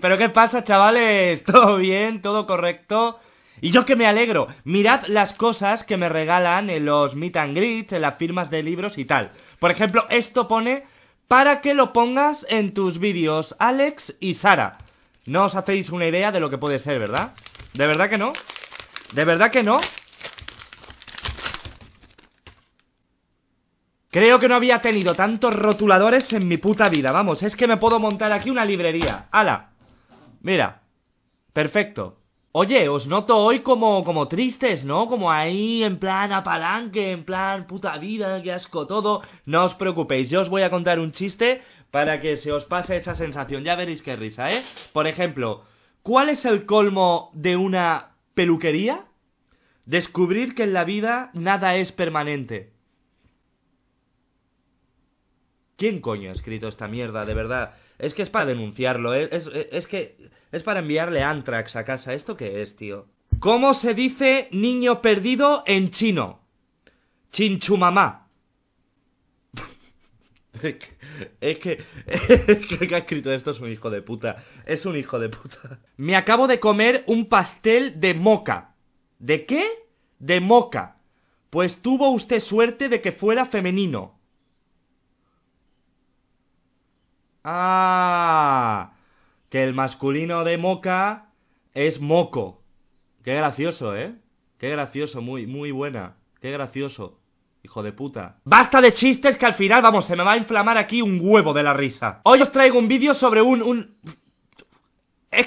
¿Pero qué pasa, chavales? ¿Todo bien? ¿Todo correcto? Y yo que me alegro, mirad las cosas que me regalan en los meet and greets, en las firmas de libros y tal. Por ejemplo, esto pone para que lo pongas en tus vídeos, Alex y Sara. No os hacéis una idea de lo que puede ser, ¿verdad? ¿De verdad que no? ¿De verdad que no? Creo que no había tenido tantos rotuladores en mi puta vida Vamos, es que me puedo montar aquí una librería ¡Hala! Mira Perfecto Oye, os noto hoy como, como tristes, ¿no? Como ahí, en plan apalanque, en plan puta vida, qué asco todo. No os preocupéis, yo os voy a contar un chiste para que se os pase esa sensación. Ya veréis qué risa, ¿eh? Por ejemplo, ¿cuál es el colmo de una peluquería? Descubrir que en la vida nada es permanente. ¿Quién coño ha escrito esta mierda, de verdad? Es que es para denunciarlo, eh, eh, es, que es para enviarle Antrax a casa. ¿Esto qué es, tío? ¿Cómo se dice niño perdido en chino? Chinchumamá. mamá es que, es que que ha escrito esto es un hijo de puta. Es un hijo de puta. Me acabo de comer un pastel de moca. ¿De qué? De moca. Pues tuvo usted suerte de que fuera femenino. Ah, que el masculino de moca es moco. Qué gracioso, ¿eh? Qué gracioso, muy, muy buena. Qué gracioso. Hijo de puta. Basta de chistes que al final, vamos, se me va a inflamar aquí un huevo de la risa. Hoy os traigo un vídeo sobre un... un... Es...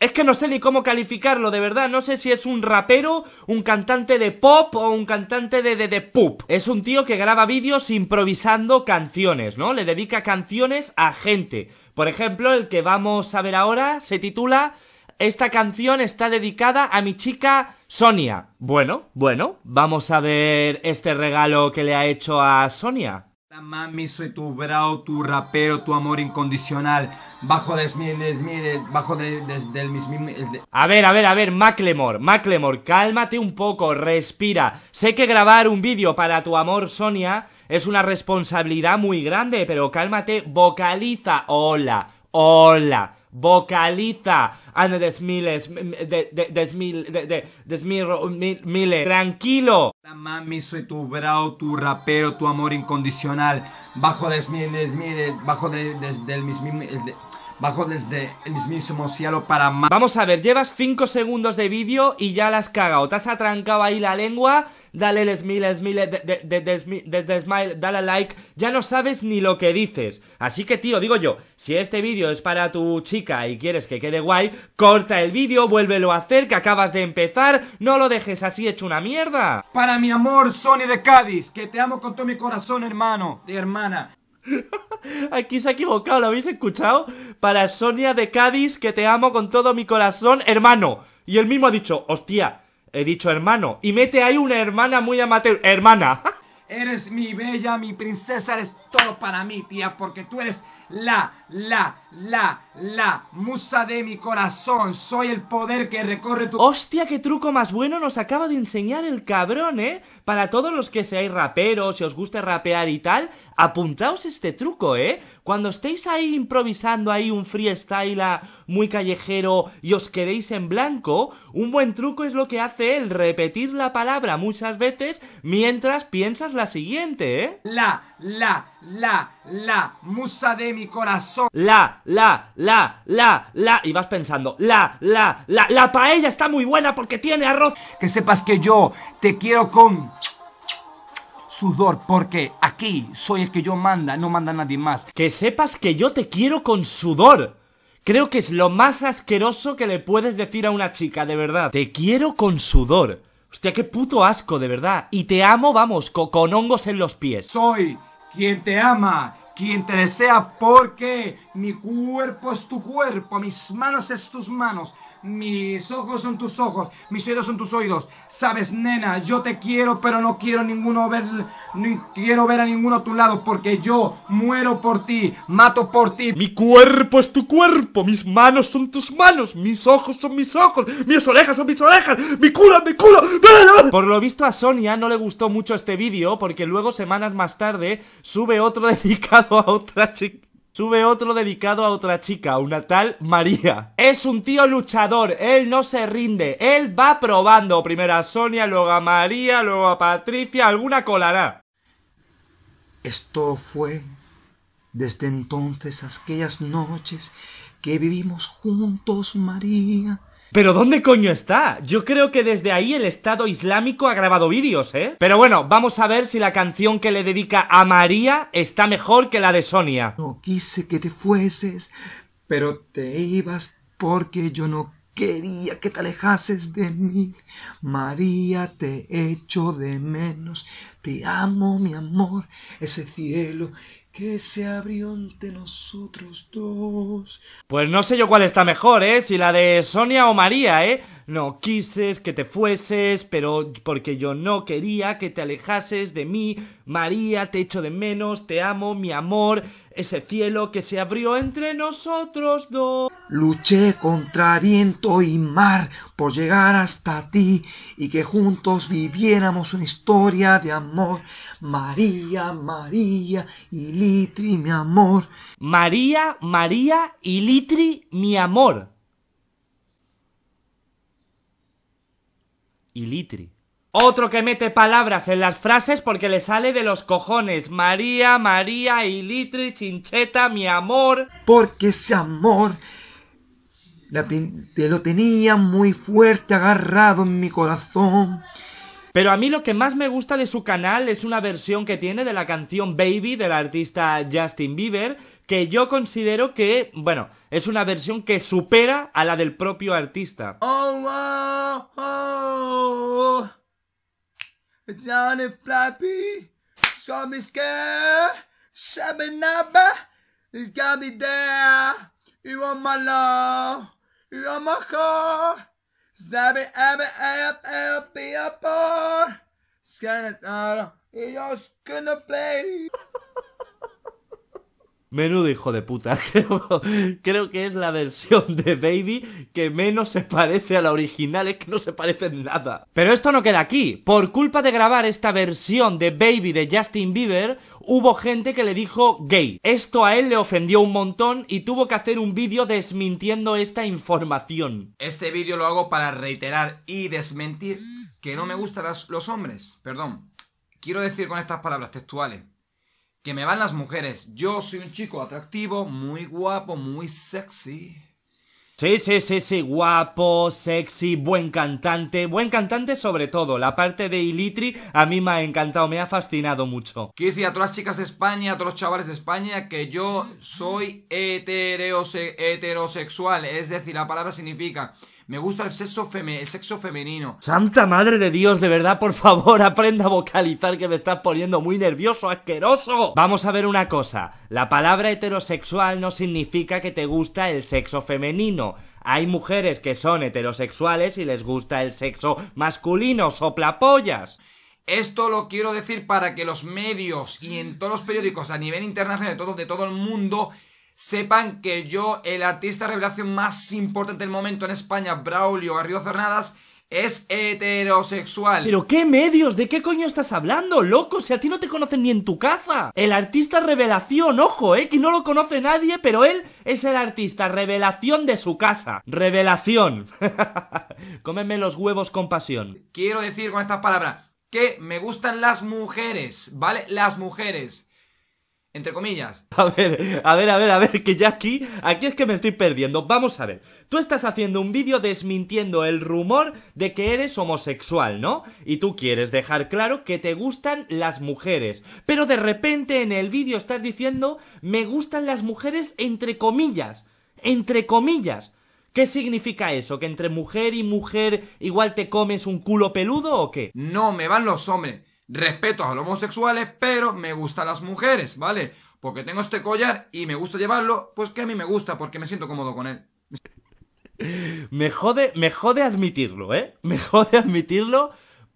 Es que no sé ni cómo calificarlo, de verdad. No sé si es un rapero, un cantante de pop o un cantante de, de, de pop. Es un tío que graba vídeos improvisando canciones, ¿no? Le dedica canciones a gente. Por ejemplo, el que vamos a ver ahora se titula Esta canción está dedicada a mi chica Sonia. Bueno, bueno, vamos a ver este regalo que le ha hecho a Sonia mami, soy tu bravo, tu rapero, tu amor incondicional. Bajo de bajo de, desde A ver, a ver, a ver, Macklemore, Macklemore, cálmate un poco, respira. Sé que grabar un vídeo para tu amor, Sonia, es una responsabilidad muy grande, pero cálmate, vocaliza, hola, hola vocaliza andes ah, desmiles Desmiles miles tranquilo mami soy tu bravo tu rapero tu amor incondicional bajo desmiles miles bajo de, desde el mismo bajo desde el mismísimo cielo para Vamos a ver, llevas 5 segundos de vídeo y ya las has cagado. Te has atrancado ahí la lengua dale les miles miles de, de, smile, dale like, ya no sabes ni lo que dices. Así que tío, digo yo, si este vídeo es para tu chica y quieres que quede guay, corta el vídeo, vuélvelo a hacer, que acabas de empezar, no lo dejes así hecho una mierda. Para mi amor, Sony de Cádiz, que te amo con todo mi corazón, hermano y hermana. Aquí se ha equivocado, ¿lo habéis escuchado? Para Sonia de Cádiz, que te amo con todo mi corazón, hermano. Y él mismo ha dicho, hostia, He dicho hermano. Y mete ahí una hermana muy amateur. Hermana. Eres mi bella, mi princesa, eres todo para mí, tía, porque tú eres la, la, la, la, musa de mi corazón, soy el poder que recorre tu... Hostia, qué truco más bueno nos acaba de enseñar el cabrón, ¿eh? Para todos los que seáis raperos, si os guste rapear y tal, apuntaos este truco, ¿eh? Cuando estéis ahí improvisando ahí un freestyle muy callejero y os quedéis en blanco, un buen truco es lo que hace el repetir la palabra muchas veces mientras piensas la siguiente, ¿eh? La, la, la, la, musa de mi corazón. La, la, la, la, la, Y vas pensando, la, la, la, la paella está muy buena porque tiene arroz. Que sepas que yo te quiero con sudor, porque aquí soy el que yo manda, no manda nadie más. Que sepas que yo te quiero con sudor. Creo que es lo más asqueroso que le puedes decir a una chica, de verdad. Te quiero con sudor. Hostia, qué puto asco, de verdad. Y te amo, vamos, con hongos en los pies. Soy quien te ama quien te desea porque mi cuerpo es tu cuerpo, mis manos es tus manos. Mis ojos son tus ojos, mis oídos son tus oídos. Sabes, nena, yo te quiero, pero no quiero ninguno ver, ni quiero ver a ninguno a tu lado, porque yo muero por ti, mato por ti. Mi cuerpo es tu cuerpo, mis manos son tus manos, mis ojos son mis ojos, mis orejas son mis orejas, mi culo, mi culo. Por lo visto a Sonia no le gustó mucho este vídeo, porque luego semanas más tarde sube otro dedicado a otra chica. Sube otro dedicado a otra chica, una tal María. Es un tío luchador, él no se rinde, él va probando. Primero a Sonia, luego a María, luego a Patricia, alguna colará. Esto fue desde entonces aquellas noches que vivimos juntos, María. Pero ¿dónde coño está? Yo creo que desde ahí el Estado Islámico ha grabado vídeos, ¿eh? Pero bueno, vamos a ver si la canción que le dedica a María está mejor que la de Sonia. No quise que te fueses, pero te ibas porque yo no quería que te alejases de mí. María, te echo de menos, te amo, mi amor, ese cielo que se abrió ante nosotros dos. Pues no sé yo cuál está mejor, ¿eh? Si la de Sonia o María, ¿eh? No quises que te fueses, pero porque yo no quería que te alejases de mí. María, te echo de menos, te amo, mi amor ese cielo que se abrió entre nosotros dos. Luché contra viento y mar por llegar hasta ti y que juntos viviéramos una historia de amor. María, María y Litri, mi amor. María, María y Litri, mi amor. Y Litri. Otro que mete palabras en las frases porque le sale de los cojones. María, María, Ilitri, Chincheta, mi amor. Porque ese amor te, lo tenía muy fuerte agarrado en mi corazón. Pero a mí lo que más me gusta de su canal es una versión que tiene de la canción Baby del artista Justin Bieber, que yo considero que, bueno, es una versión que supera a la del propio artista. Oh, oh, oh. Johnny Flappy, show me scare, shabby nabba, he's got me there. You want my love, you want my car, snabby abby up up the upper, scanning out, you're gonna play. Menudo hijo de puta. Creo, que es la versión de Baby que menos se parece a la original, es que no se parece nada. Pero esto no queda aquí. Por culpa de grabar esta versión de Baby de Justin Bieber, hubo gente que le dijo gay. Esto a él le ofendió un montón y tuvo que hacer un vídeo desmintiendo esta información. Este vídeo lo hago para reiterar y desmentir que no me gustan los hombres. Perdón. Quiero decir con estas palabras textuales que me van las mujeres. Yo soy un chico atractivo, muy guapo, muy sexy. Sí, sí, sí, sí, guapo, sexy, buen cantante, buen cantante sobre todo. La parte de Ilitri a mí me ha encantado, me ha fascinado mucho. Quiero decir a todas las chicas de España, a todos los chavales de España, que yo soy heterosexual, es decir, la palabra significa me gusta el sexo, el sexo femenino. Santa madre de Dios, de verdad, por favor, aprenda a vocalizar que me estás poniendo muy nervioso, asqueroso. Vamos a ver una cosa. La palabra heterosexual no significa que te gusta el sexo femenino. Hay mujeres que son heterosexuales y les gusta el sexo masculino, soplapollas. Esto lo quiero decir para que los medios y en todos los periódicos a nivel internacional de de todo el mundo sepan que yo, el artista revelación más importante del momento en España, Braulio Garrido Cernadas, es heterosexual. ¿Pero qué medios? ¿De qué coño estás hablando, loco? Si a ti no te conocen ni en tu casa. El artista revelación, ojo, eh, que no lo conoce nadie, pero él es el artista revelación de su casa. Revelación. Cómeme los huevos con pasión. Quiero decir con estas palabras que me gustan las mujeres, ¿vale? Las mujeres entre comillas. A ver, a ver, a ver, a ver, que ya aquí, aquí es que me estoy perdiendo. Vamos a ver, tú estás haciendo un vídeo desmintiendo el rumor de que eres homosexual, ¿no? Y tú quieres dejar claro que te gustan las mujeres. Pero de repente en el vídeo estás diciendo, me gustan las mujeres entre comillas. Entre comillas. ¿Qué significa eso? ¿Que entre mujer y mujer igual te comes un culo peludo o qué? No, me van los hombres respeto a los homosexuales, pero me gustan las mujeres, ¿vale? Porque tengo este collar y me gusta llevarlo, pues que a mí me gusta, porque me siento cómodo con él. Me jode, me jode admitirlo, ¿eh? Me jode admitirlo,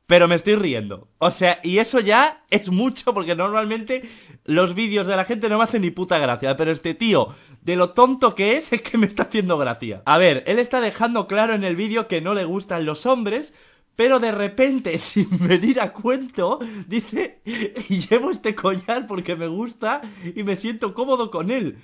pero me estoy riendo. O sea, y eso ya es mucho porque normalmente los vídeos de la gente no me hacen ni puta gracia, pero este tío, de lo tonto que es, es que me está haciendo gracia. A ver, él está dejando claro en el vídeo que no le gustan los hombres, pero de repente, sin venir a cuento, dice, y llevo este collar porque me gusta y me siento cómodo con él.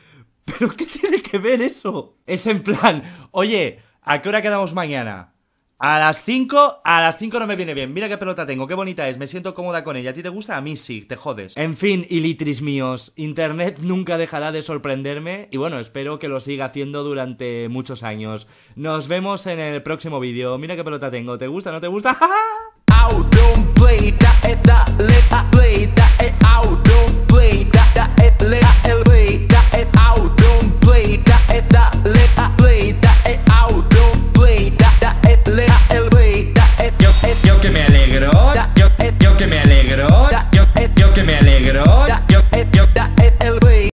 ¿Pero qué tiene que ver eso? Es en plan, oye, ¿a qué hora quedamos mañana? A las 5, a las 5 no me viene bien. Mira qué pelota tengo, qué bonita es, me siento cómoda con ella. ¿A ti te gusta? A mí sí, te jodes. En fin, ilitris míos, Internet nunca dejará de sorprenderme y bueno, espero que lo siga haciendo durante muchos años. Nos vemos en el próximo vídeo. Mira qué pelota tengo, ¿te gusta? ¿No te gusta? ¡Ja,